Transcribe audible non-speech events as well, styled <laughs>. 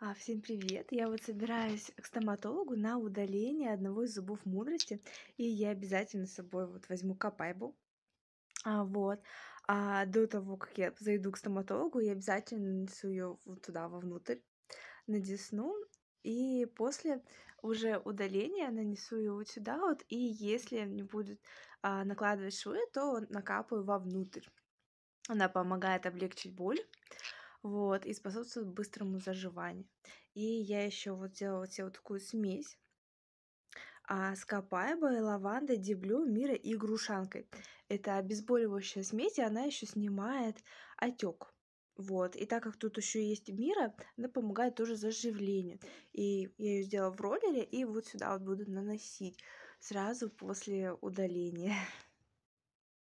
А Всем привет! Я вот собираюсь к стоматологу на удаление одного из зубов мудрости, и я обязательно с собой вот возьму капайбу. А, вот. А до того, как я зайду к стоматологу, я обязательно нанесу ее вот туда, вовнутрь, на десну. И после уже удаления нанесу ее вот сюда вот, и если не будет а, накладывать швы, то накапаю вовнутрь. Она помогает облегчить боль вот, и способствует быстрому заживанию. И я еще вот сделала себе вот такую смесь а с копаебой, лавандой, деблю, мира и грушанкой. Это обезболивающая смесь, и она еще снимает отек. Вот. И так как тут еще есть мира, она помогает тоже заживлению. И я ее сделала в роллере, и вот сюда вот буду наносить сразу после удаления. <laughs>